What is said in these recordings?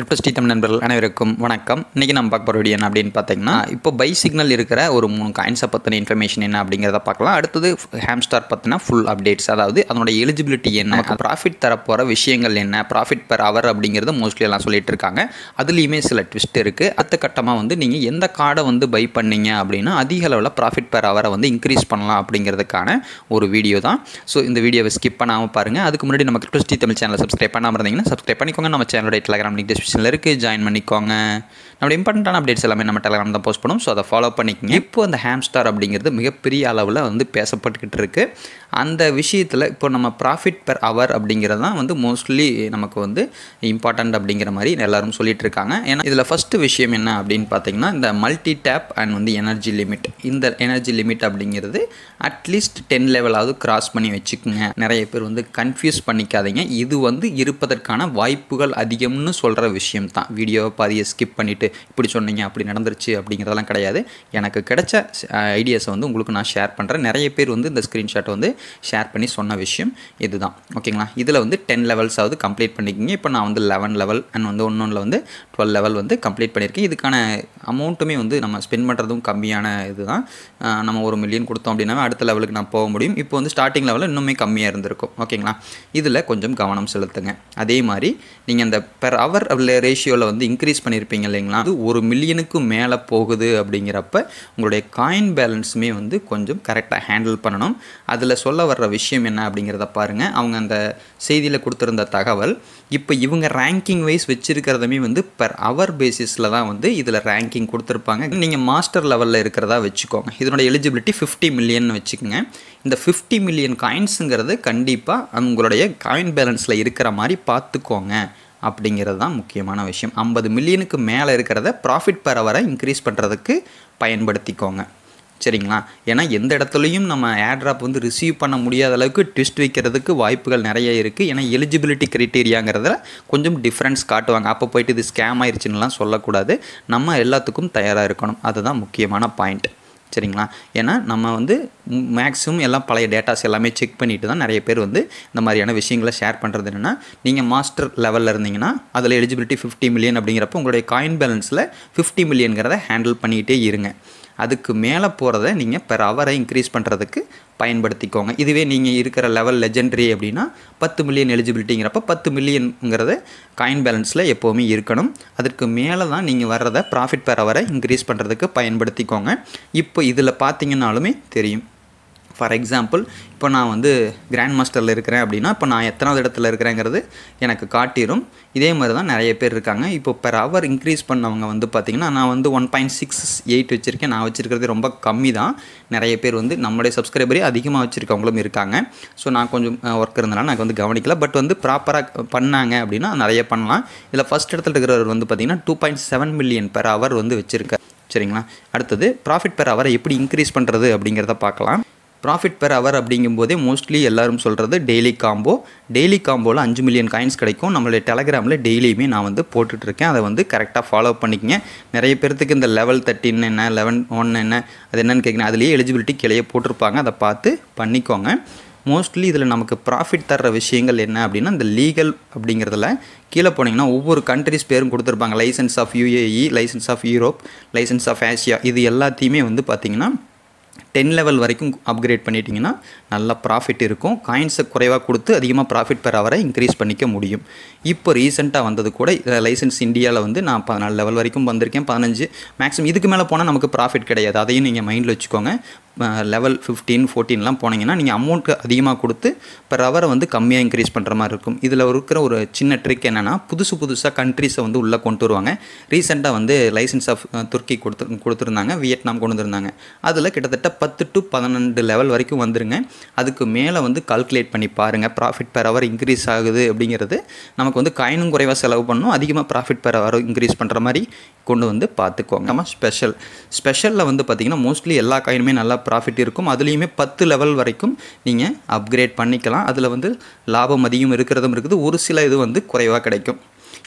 கிரிப்டஸ்டி தமிழ் நண்பர்கள் அனைவருக்கும் வணக்கம் இன்றைக்கி நம்ம பார்க்க போகிற வீடியோ என்ன அப்படின்னு பார்த்தீங்கன்னா இப்போ பை சிக்னல் இருக்கிற ஒரு மூணு காயின்ஸை பற்றின இன்ஃபர்மேஷன் என்ன அப்படிங்கிறத பார்க்கலாம் அடுத்தது ஹேம்ஸ்டார் பற்றின ஃபுல் அப்டேட்ஸ் அதாவது அதனோட எலிஜிபிலிட்டி என்ன ப்ராஃபிட் தரப்போகிற விஷயங்கள் என்ன ப்ராஃபிட் பெர் அவர் அப்படிங்கிறது மோஸ்ட்லி எல்லாம் சொல்லிட்டு இருக்காங்க அதுலேயுமே சில ட்விஸ்ட் இருக்குது அடுத்த கட்டமாக வந்து நீங்கள் எந்த கார்டை வந்து பை பண்ணீங்க அப்படின்னா அதிக அளவில் ப்ராஃபிட் பெர் அவரை வந்து இன்க்ரீஸ் பண்ணலாம் அப்படிங்கிறதுக்கான ஒரு வீடியோ தான் ஸோ இந்த வீடியோவை ஸ்கிப் பண்ணாமல் பாருங்கள் அதுக்கு முன்னாடி நம்ம கிரிப்டஸ்டி தமிழ் சேனலை சப்ஸ்கிரைப் பண்ணாமல் இருந்தீங்கன்னா சப்ஸ்கிரைப் பண்ணிக்கோங்க நம்ம சேனலோட டெலகிராம் லிங்க் டிஸ்கிரிப்ஷனில் இருக்குது ஜாயின் பண்ணிக்கோங்க நம்ம இம்பார்ட்டண்ட்டான அப்டேட்ஸ் எல்லாமே நம்ம டெலகிராம் தான் போஸ்ட் பண்ணுவோம் ஸோ அதை ஃபாலோ பண்ணிக்கோங்க இப்போ அந்த ஹேம்ஸ்டார் அப்படிங்கிறது மிகப்பெரிய அளவில் வந்து பேசப்பட்டுக்கிட்டு இருக்குது அந்த விஷயத்தில் இப்போ நம்ம ப்ராஃபிட் பெர் அவர் அப்படிங்கிறது தான் வந்து மோஸ்ட்லி நமக்கு வந்து இம்பார்ட்டண்ட் அப்படிங்கிற மாதிரி எல்லோரும் சொல்லிட்டு இருக்காங்க ஏன்னா இதில் ஃபஸ்ட்டு விஷயம் என்ன அப்படின்னு பார்த்தீங்கன்னா இந்த மல்டி டேப் அண்ட் வந்து எனர்ஜி லிமிட் இந்த எனர்ஜி லிமிட் அப்படிங்கிறது அட்லீஸ்ட் டென் லெவலாவது கிராஸ் பண்ணி வச்சுக்கோங்க நிறைய பேர் வந்து கன்ஃபியூஸ் பண்ணிக்காதீங்க இது வந்து இருப்பதற்கான வாய்ப்புகள் அதிகம்னு சொல்கிற விஷயம் விஷயம் தான் வீடியோவை பாதியை ஸ்கிப் பண்ணிவிட்டு இப்படி சொன்னீங்க அப்படி நடந்துருச்சு அப்படிங்கிறதெல்லாம் கிடையாது எனக்கு கிடைச்ச ஐடியாஸை வந்து உங்களுக்கு நான் ஷேர் பண்ணுறேன் நிறைய பேர் வந்து இந்த ஸ்க்ரீன்ஷாட்டை வந்து ஷேர் பண்ணி சொன்ன விஷயம் இதுதான் ஓகேங்களா இதில் வந்து டென் லெவல்ஸாவது கம்ப்ளீட் பண்ணிக்கிங்க இப்போ நான் வந்து லெவன் லெவல் அண்ட் வந்து ஒன்று ஒன்றில் வந்து டுவெல் லெவல் வந்து கம்ப்ளீட் பண்ணியிருக்கேன் இதுக்கான அமௌண்ட்டுமே வந்து நம்ம ஸ்பெண்ட் பண்ணுறதும் கம்மியான இது நம்ம ஒரு மில்லியன் கொடுத்தோம் அப்படின்னா அடுத்த லெவலுக்கு நான் போக முடியும் இப்போ வந்து ஸ்டார்டிங் லெவலில் இன்னுமே கம்மியாக இருந்திருக்கும் ஓகேங்களா இதில் கொஞ்சம் கவனம் செலுத்துங்க அதே மாதிரி நீங்கள் அந்த பெர் அவர் டாலர்ல ரேஷியோவில் வந்து இன்க்ரீஸ் பண்ணியிருப்பீங்க இல்லைங்களா அது ஒரு மில்லியனுக்கு மேலே போகுது அப்படிங்கிறப்ப உங்களுடைய காயின் பேலன்ஸுமே வந்து கொஞ்சம் கரெக்டாக ஹேண்டில் பண்ணணும் அதில் சொல்ல வர்ற விஷயம் என்ன அப்படிங்கிறத பாருங்கள் அவங்க அந்த செய்தியில் கொடுத்துருந்த தகவல் இப்போ இவங்க ரேங்கிங் வைஸ் வச்சுருக்கிறதுமே வந்து பர் அவர் பேசிஸில் தான் வந்து இதில் ரேங்கிங் கொடுத்துருப்பாங்க நீங்கள் மாஸ்டர் லெவலில் இருக்கிறதா வச்சுக்கோங்க இதனோட எலிஜிபிலிட்டி ஃபிஃப்டி மில்லியன் வச்சுக்கோங்க இந்த ஃபிஃப்டி மில்லியன் காயின்ஸுங்கிறது கண்டிப்பாக உங்களுடைய காயின் பேலன்ஸில் இருக்கிற மாதிரி பார்த்துக்கோங்க அப்படிங்கிறது தான் முக்கியமான விஷயம் ஐம்பது மில்லியனுக்கு மேலே இருக்கிறத ப்ராஃபிட் பெற வர இன்க்ரீஸ் பண்ணுறதுக்கு பயன்படுத்திக்கோங்க சரிங்களா ஏன்னா எந்த இடத்துலையும் நம்ம ஏட்ராப் வந்து ரிசீவ் பண்ண முடியாத அளவுக்கு ட்விஸ்ட் வைக்கிறதுக்கு வாய்ப்புகள் நிறைய இருக்குது ஏன்னா எலிஜிபிலிட்டி க்ரைட்டீரியாங்கிறதுல கொஞ்சம் டிஃப்ரென்ஸ் காட்டுவாங்க அப்போ போயிட்டு இது ஸ்கேம் ஆயிடுச்சுன்னெலாம் சொல்லக்கூடாது நம்ம எல்லாத்துக்கும் தயாராக இருக்கணும் அதுதான் முக்கியமான பாயிண்ட் சரிங்களா ஏன்னா நம்ம வந்து மேக்ஸிமம் எல்லாம் பழைய டேட்டாஸ் எல்லாமே செக் பண்ணிவிட்டு தான் நிறைய பேர் வந்து இந்த மாதிரியான விஷயங்களை ஷேர் பண்ணுறது என்னென்னா நீங்கள் மாஸ்டர் லெவலில் இருந்தீங்கன்னா அதில் எலிஜிபிலிட்டி ஃபிஃப்டி மில்லியன் அப்படிங்கிறப்ப உங்களுடைய காயின் பேலன்ஸில் ஃபிஃப்டி மில்லியன்கிறத ஹேண்டில் பண்ணிகிட்டே இருங்க அதுக்கு மேலே போகிறத நீங்கள் பெர் அவரை இன்க்ரீஸ் பண்ணுறதுக்கு பயன்படுத்திக்கோங்க இதுவே நீங்கள் இருக்கிற லெவல் லெஜெண்ட்ரி அப்படின்னா பத்து மில்லியன் எலிஜிபிலிட்டிங்கிறப்ப பத்து மில்லியனுங்கிறது காயின் பேலன்ஸில் எப்போவுமே இருக்கணும் அதற்கு மேலே தான் நீங்கள் வர்றதை ப்ராஃபிட் பெற அவரை இன்க்ரீஸ் பண்ணுறதுக்கு பயன்படுத்திக்கோங்க இப்போ இதில் பார்த்தீங்கன்னாலுமே தெரியும் ஃபார் எக்ஸாம்பிள் இப்போ நான் வந்து கிராண்ட் மாஸ்டரில் இருக்கிறேன் அப்படின்னா இப்போ நான் எத்தனாவது இடத்துல இருக்கிறேங்கிறது எனக்கு காட்டிடும் இதே மாதிரி தான் நிறைய பேர் இருக்காங்க இப்போ பெர் ஹவர் இன்க்ரீஸ் பண்ணவங்க வந்து பார்த்திங்கன்னா நான் வந்து ஒன் பாயிண்ட் சிக்ஸ் எயிட் வச்சுருக்கேன் நான் வச்சுருக்கிறது ரொம்ப கம்மி தான் நிறைய பேர் வந்து நம்மளுடைய சப்ஸ்கிரைபரே அதிகமாக வச்சுருக்கவங்களும் இருக்காங்க ஸோ நான் கொஞ்சம் ஒர்க் இருந்தனால நான் வந்து கவனிக்கல பட் வந்து ப்ராப்பராக பண்ணாங்க அப்படின்னா நிறைய பண்ணலாம் இதில் ஃபஸ்ட் இடத்துல இருக்கிறவர் வந்து பார்த்திங்கன்னா two point seven million per hour வந்து வச்சுருக்கேன் சரிங்களா அடுத்தது ப்ராஃபிட் பெர் அவரை எப்படி இன்க்ரீஸ் பண்ணுறது அப்படிங்கிறத பார்க்கலாம் ப்ராஃபிட் பெர் அவர் அப்படிங்கும்போதே மோஸ்ட்லி எல்லோரும் சொல்கிறது டெய்லி காம்போ டெய்லி காம்போவில் அஞ்சு மில்லியன் காயின்ஸ் கிடைக்கும் நம்மளுடைய டெலகிராமில் டெய்லியுமே நான் வந்து போட்டுட்ருக்கேன் அதை வந்து கரெக்டாக ஃபாலோ பண்ணிக்கங்க நிறைய பேர்த்துக்கு இந்த லெவல் தேர்ட்டின் என்ன லெவன் ஒன் என்ன அது என்னென்னு கேட்குறேன் அதுலேயே எலிஜிபிலிட்டி கிளையே போட்டிருப்பாங்க அதை பார்த்து பண்ணிக்கோங்க மோஸ்ட்லி இதில் நமக்கு ப்ராஃபிட் தர்ற விஷயங்கள் என்ன அப்படின்னா இந்த லீகல் அப்படிங்கிறதுல கீழே போனீங்கன்னா ஒவ்வொரு கண்ட்ரிஸ் பேரும் கொடுத்துருப்பாங்க license of UAE license of Europe license of Asia இது எல்லாத்தையுமே வந்து பார்த்திங்கன்னா டென் லெவல் வரைக்கும் அப்கிரேட் பண்ணிட்டீங்கன்னா நல்ல ப்ராஃபிட் இருக்கும் காயின்ஸை குறைவாக கொடுத்து அதிகமாக ப்ராஃபிட் பெற வரை இன்க்ரீஸ் பண்ணிக்க முடியும் இப்போ ரீசெண்டாக வந்தது கூட லைசன்ஸ் இந்தியாவில் வந்து நான் பதினாலு லெவல் வரைக்கும் வந்திருக்கேன் பதினஞ்சு மேக்ஸிமம் இதுக்கு மேலே போனால் நமக்கு ப்ராஃபிட் கிடையாது அதையும் நீங்கள் மைண்டில் வச்சுக்கோங்க லெவல் ஃபிஃப்டீன் ஃபோர்டீன்லாம் போனீங்கன்னா நீங்கள் அமௌண்ட்டு அதிகமாக கொடுத்து பர் அவரை வந்து கம்மியாக இன்க்ரீஸ் பண்ணுற மாதிரி இருக்கும் இதில் இருக்கிற ஒரு சின்ன ட்ரிக் என்னென்னா புதுசு புதுசாக கண்ட்ரிஸை வந்து உள்ளே கொண்டு வருவாங்க ரீசெண்டாக வந்து லைசன்ஸ் ஆஃப் துர்க்கி கொடுத்து கொடுத்துருந்தாங்க வியட்நாம் கொண்டு வந்திருந்தாங்க அதில் கிட்டத்தட்ட பத்து டு பதினெண்டு லெவல் வரைக்கும் வந்துருங்க அதுக்கு மேலே வந்து கால்குலேட் பண்ணி பாருங்கள் ப்ராஃபிட் பெர் ஹவர் இன்க்ரீஸ் ஆகுது அப்படிங்கிறது நமக்கு வந்து காயினும் குறைவாக செலவு பண்ணணும் அதிகமாக ப்ராஃபிட் பெர் அவர் இன்க்ரீஸ் பண்ணுற மாதிரி கொண்டு வந்து பார்த்துக்கோங்க நம்ம ஸ்பெஷல் ஸ்பெஷலில் வந்து பார்த்திங்கன்னா மோஸ்ட்லி எல்லா காயினுமே நல்லா ப்ராஃபிட் இருக்கும் அதுலேயுமே பத்து லெவல் வரைக்கும் நீங்கள் அப்கிரேட் பண்ணிக்கலாம் அதில் வந்து லாபம் அதிகம் இருக்கிறதும் இருக்குது ஒரு சில இது வந்து குறைவாக கிடைக்கும்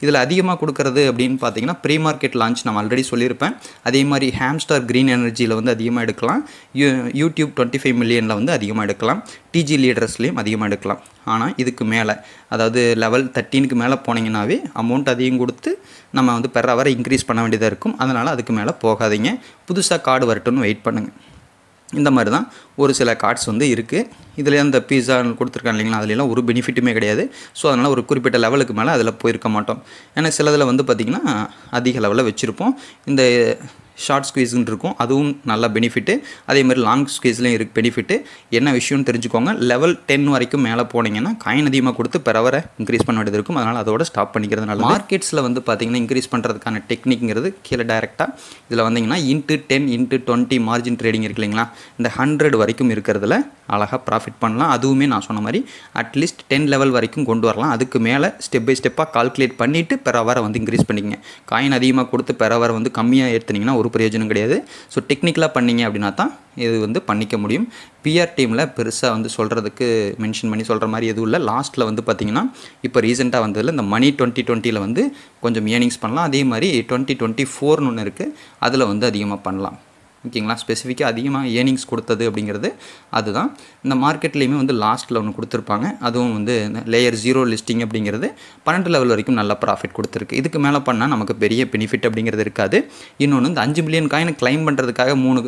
இதில் அதிகமாக கொடுக்கறது அப்படின்னு பார்த்தீங்கன்னா ப்ரீ மார்க்கெட் லான்ச் நான் ஆல்ரெடி சொல்லியிருப்பேன் அதே மாதிரி ஹேம்ஸ்டார் க்ரீன் எனர்ஜியில் வந்து அதிகமாக எடுக்கலாம் யூ யூடியூப் டுவெண்ட்டி ஃபைவ் மில்லியனில் வந்து அதிகமாக எடுக்கலாம் டிஜி லீடர்ஸ்லேயும் அதிகமாக எடுக்கலாம் ஆனால் இதுக்கு மேலே அதாவது லெவல் தேர்ட்டீனுக்கு மேலே போனீங்கன்னாவே அமௌண்ட் அதிகம் கொடுத்து நம்ம வந்து பெற வர இன்க்ரீஸ் பண்ண வேண்டியதாக இருக்கும் அதனால் அதுக்கு மேலே போகாதீங்க புதுசாக கார்டு வரட்டும்னு வெயிட் பண்ணுங்கள் இந்த மாதிரி தான் ஒரு சில கார்ட்ஸ் வந்து இருக்குது இதில் அந்த பீஸா கொடுத்துருக்காங்க இல்லைங்களா அதுலலாம் ஒரு பெனிஃபிட்டுமே கிடையாது ஸோ அதனால் ஒரு குறிப்பிட்ட லெவலுக்கு மேலே அதில் போயிருக்க மாட்டோம் ஏன்னா சிலதில் வந்து பார்த்திங்கன்னா அதிக லெவலில் வச்சுருப்போம் இந்த ஷார்ட் ஸ்குவீஸ்ன்னு இருக்கும் அதுவும் நல்ல பெனிஃபிட்டு அதே மாதிரி லாங் ஸ்குவீஸ்லேயும் இருக்குது பெனிஃபிட்டு என்ன விஷயம்னு தெரிஞ்சுக்கோங்க லெவல் டென் வரைக்கும் மேலே போனீங்கன்னா காயின் அதிகமாக கொடுத்து பெறவரை இன்க்ரீஸ் பண்ண வேண்டியது இருக்கும் அதனால் அதோட ஸ்டாப் பண்ணிக்கிறதுனால மார்க்கெட்ஸில் வந்து பார்த்தீங்கன்னா இன்க்ரீஸ் பண்ணுறதுக்கான டெக்னிக்ங்கிறது கீழே டைரெக்டாக இதில் வந்தீங்கன்னா into ten into twenty margin trading இருக்கு இல்லைங்களா இந்த ஹண்ட்ரட் வரைக்கும் இருக்கிறதுல அழகாக ப்ராஃபிட் பண்ணலாம் அதுவுமே நான் சொன்ன மாதிரி அட்லீஸ்ட் டென் லெவல் வரைக்கும் கொண்டு வரலாம் அதுக்கு மேலே ஸ்டெப் பை ஸ்டெப்பாக கால்குலேட் பண்ணிவிட்டு பெறவரை வந்து இன்க்ரீஸ் பண்ணிக்கங்க காயின் அதிகமாக கொடுத்து பெறவரை வந்து கம்மியாக ஏற்றுனீங்கன்னா ஒரு பிரயோஜனம் கிடையாது ஸோ டெக்னிக்கலாக பண்ணிங்க அப்படின்னா தான் இது வந்து பண்ணிக்க முடியும் பிஆர் டீமில் பெருசாக வந்து சொல்கிறதுக்கு மென்ஷன் பண்ணி சொல்கிற மாதிரி எதுவும் இல்லை லாஸ்ட்டில் வந்து பார்த்திங்கன்னா இப்போ ரீசெண்டாக வந்ததில் இந்த மணி டுவெண்ட்டி டுவெண்ட்டியில் வந்து கொஞ்சம் ஏர்னிங்ஸ் பண்ணலாம் அதே மாதிரி டுவெண்ட்டி டுவெண்ட்டி ஃபோர்னு ஒன்று இருக்குது அதில் வந்து அதிகமாக பண்ணலாம் ஓகேங்களா ஸ்பெசிஃபிக்காக அதிகமாக ஏர்னிங்ஸ் கொடுத்தது அப்படிங்கிறது அதுதான் இந்த மார்க்கெட்லேயுமே வந்து லாஸ்ட்டில் ஒன்று கொடுத்துருப்பாங்க அதுவும் வந்து லேயர் ஜீரோ லிஸ்டிங் அப்படிங்கிறது பன்னெண்டு லெவல் வரைக்கும் நல்ல ப்ராஃபிட் கொடுத்துருக்கு இதுக்கு மேலே பண்ணால் நமக்கு பெரிய பெனிஃபிட் அப்படிங்கிறது இருக்காது இன்னொன்று இந்த அஞ்சு மில்லியன் காயினை கிளைம் பண்ணுறதுக்காக மூணு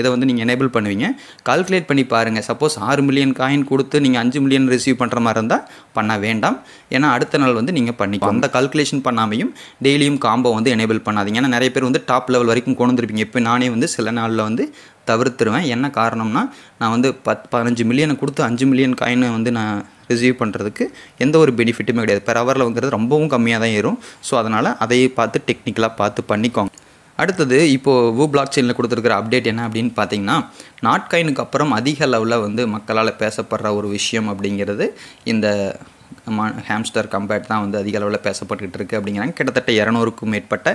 இதை வந்து நீங்கள் எனேபிள் பண்ணுவீங்க கால்குலேட் பண்ணி பாருங்கள் சப்போஸ் ஆறு மில்லியன் காயின் கொடுத்து நீங்கள் அஞ்சு மில்லியன் ரிசீவ் பண்ணுற மாதிரி இருந்தால் பண்ண வேண்டாம் ஏன்னா அடுத்த நாள் வந்து நீங்கள் பண்ணிக்கோ அந்த கால்குலேஷன் பண்ணாமையும் டெய்லியும் காம்போ வந்து எனேபிள் பண்ணாதீங்க ஏன்னா நிறைய பேர் வந்து டாப் லெவல் வரைக்கும் கொண்டு வந்துருப்பீங்க இப்போ நானே வந்து சில நாளில் வந்து தவிர்த்துருவேன் என்ன காரணம்னா நான் வந்து பத் பதினஞ்சு மில்லியனை கொடுத்து அஞ்சு மில்லியன் காயினை வந்து நான் ரிசீவ் பண்ணுறதுக்கு எந்த ஒரு பெனிஃபிட்டுமே கிடையாது பெர் ஹவரில் வந்துறது ரொம்பவும் கம்மியாக தான் ஏறும் ஸோ அதனால் அதையே பார்த்து டெக்னிக்கலாக பார்த்து பண்ணிக்கோங்க அடுத்தது இப்போது வூ பிளாக் செயினில் கொடுத்துருக்குற அப்டேட் என்ன அப்படின்னு பார்த்தீங்கன்னா நாட்காயினுக்கு அப்புறம் அதிக அளவில் வந்து மக்களால் பேசப்படுற ஒரு விஷயம் அப்படிங்கிறது இந்த ஹேம்ஸ்டர் கம்பேட் தான் வந்து அதிக அளவில் பேசப்பட்டுக்கிட்டு இருக்குது அப்படிங்கிறாங்க கிட்டத்தட்ட இரநூறுக்கும் மேற்பட்ட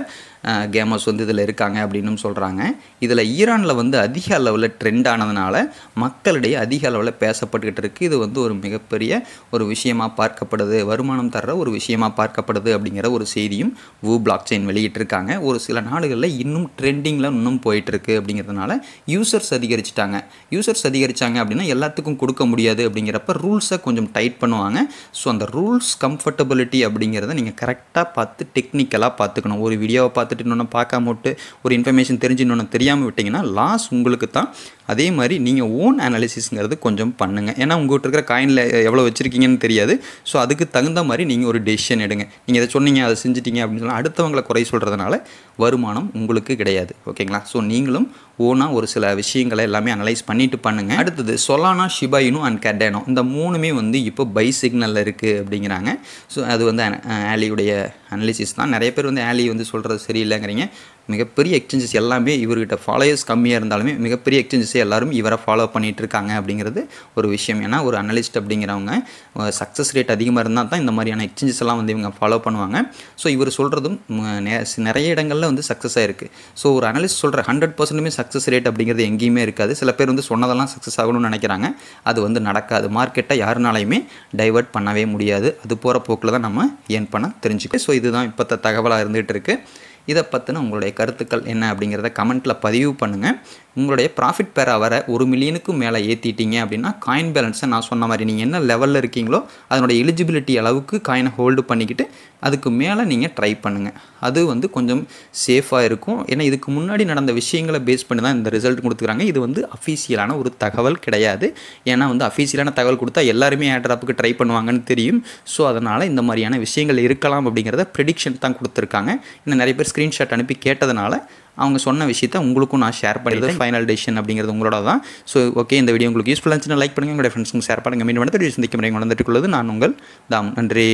கேமர்ஸ் வந்து இதில் இருக்காங்க அப்படின்னு சொல்கிறாங்க இதில் ஈரானில் வந்து அதிக அளவில் ட்ரெண்ட் ஆனதுனால மக்களிடையே அதிக அளவில் பேசப்பட்டுக்கிட்டு இருக்குது இது வந்து ஒரு மிகப்பெரிய ஒரு விஷயமாக பார்க்கப்படுது வருமானம் தர்ற ஒரு விஷயமாக பார்க்கப்படுது அப்படிங்கிற ஒரு செய்தியும் வூ பிளாக் செயின் வெளியிட்டிருக்காங்க ஒரு சில நாடுகளில் இன்னும் ட்ரெண்டிங்கில் இன்னும் போயிட்டுருக்கு அப்படிங்கிறதுனால யூசர்ஸ் அதிகரிச்சிட்டாங்க யூசர்ஸ் அதிகரித்தாங்க அப்படின்னா எல்லாத்துக்கும் கொடுக்க முடியாது அப்படிங்கிறப்ப ரூல்ஸை கொஞ்சம் டைட் பண்ணுவாங்க ஸோ அந்த ரூல்ஸ் கம்ஃபர்டபிலிட்டி அப்படிங்கிறத நீங்கள் கரெக்டாக பார்த்து டெக்னிக்கலாக பார்த்துக்கணும் ஒரு வீடியோவை பார்த்துட்டு இன்னொன்று பார்க்காம விட்டு ஒரு இன்ஃபர்மேஷன் தெரிஞ்சு இன்னொன்று தெரியாமல் விட்டிங்கன்னா லாஸ் உங்களுக்கு தான் அதே மாதிரி நீங்கள் ஓன் அனாலிசிஸ்ங்கிறது கொஞ்சம் பண்ணுங்கள் ஏன்னா உங்கள்கிட்ட இருக்கிற காயினில் எவ்வளோ வச்சுருக்கீங்கன்னு தெரியாது ஸோ அதுக்கு தகுந்த மாதிரி நீங்கள் ஒரு டெசிஷன் எடுங்க நீங்கள் இதை சொன்னீங்க அதை செஞ்சிட்டீங்க அப்படின்னு சொன்னால் அடுத்தவங்களை குறை சொல்கிறதுனால வருமானம் உங்களுக்கு கிடையாது ஓகேங்களா ஸோ நீங்களும் ஓனாக ஒரு சில விஷயங்களை எல்லாமே அனலைஸ் பண்ணிவிட்டு பண்ணுங்கள் அடுத்தது சொலானா ஷிபாயினும் அண்ட் கெட்டானோ இந்த மூணுமே வந்து இப்போ பை சிக்னலில் இருக்குது இருக்குது அப்படிங்கிறாங்க ஸோ அது வந்து ஆலியுடைய அனலிசிஸ் தான் நிறைய பேர் வந்து ஆலி வந்து சொல்கிறது சரியில்லைங்கிறீங்க மிகப்பெரிய எக்ஸ்சேஞ்சஸ் எல்லாமே இவர்கிட்ட ஃபாலோயர்ஸ் கம்மியாக இருந்தாலுமே மிகப்பெரிய எக்ஸ்சேஞ்சஸே எல்லாரும் இவரை ஃபாலோ பண்ணிகிட்டு இருக்காங்க அப்படிங்கிறது ஒரு விஷயம் ஏன்னா ஒரு அனலிஸ்ட் அப்படிங்கிறவங்க சக்ஸஸ் ரேட் அதிகமாக இருந்தால் தான் இந்த மாதிரியான எக்ஸ்சேஞ்சஸ் எல்லாம் வந்து இவங்க ஃபாலோ பண்ணுவாங்க ஸோ இவர் சொல்கிறதும் நிறைய இடங்களில் வந்து சக்ஸஸ் ஆகிருக்கு ஸோ ஒரு அனலிஸ்ட் சொல்கிற ஹண்ட்ரட் பர்சன்ட்டுமே சக்ஸஸ் ரேட் அப்படிங்கிறது எங்கேயுமே இருக்காது சில பேர் வந்து சொன்னதெல்லாம் சக்ஸஸ் ஆகணும்னு நினைக்கிறாங்க அது வந்து நடக்காது மார்க்கெட்டை யாருனாலையுமே டைவெர்ட் பண்ணவே முடியாது அது போகிற போக்கில் தான் நம்ம ஏன் பண்ண தெரிஞ்சுக்கோ ஸோ இதுதான் இப்போத்த தகவலாக இருந்துகிட்டு இருக்குது இதை பற்றின உங்களுடைய கருத்துக்கள் என்ன அப்படிங்கிறத கமெண்ட்டில் பதிவு பண்ணுங்கள் உங்களுடைய ப்ராஃபிட் பெற வர ஒரு மில்லியனுக்கும் மேலே ஏற்றிட்டீங்க அப்படின்னா காயின் பேலன்ஸை நான் சொன்ன மாதிரி நீங்கள் என்ன லெவலில் இருக்கீங்களோ அதனுடைய எலிஜிபிலிட்டி அளவுக்கு காயினை ஹோல்டு பண்ணிக்கிட்டு அதுக்கு மேலே நீங்கள் ட்ரை பண்ணுங்கள் அது வந்து கொஞ்சம் சேஃபாக இருக்கும் ஏன்னா இதுக்கு முன்னாடி நடந்த விஷயங்களை பேஸ் பண்ணி தான் இந்த ரிசல்ட் கொடுத்துக்கிறாங்க இது வந்து அஃபீஷியலான ஒரு தகவல் கிடையாது ஏன்னா வந்து அஃபீஷியலான தகவல் கொடுத்தா எல்லாருமே ஏட்ராப்புக்கு ட்ரை பண்ணுவாங்கன்னு தெரியும் ஸோ அதனால் இந்த மாதிரியான விஷயங்கள் இருக்கலாம் அப்படிங்கிறத ப்ரெடிக்ஷன் தான் கொடுத்துருக்காங்க இன்னும் நிறைய பேர் ஸ்க்ரீன்ஷாட் அனுப்பி கேட்டதுனால அவங்க சொன்ன விஷயத்த உங்களுக்கும் நான் ஷேர் பண்ணிடுறது ஃபைனல் டெசிஷன் அப்படிங்கிறது உங்களோட தான் ஸோ ஓகே இந்த வீடியோ உங்களுக்கு யூஸ்ஃபுல்லாக இருந்துச்சுன்னா லைக் பண்ணுங்கள் உங்களுடைய ஃப்ரெண்ட்ஸுங்க ஷேர் பண்ணுங்கள் மீண்டும் வந்து சந்திக்க முடியும் வளர்ந்துட்டு நான் உங்கள் தாம் நன்றி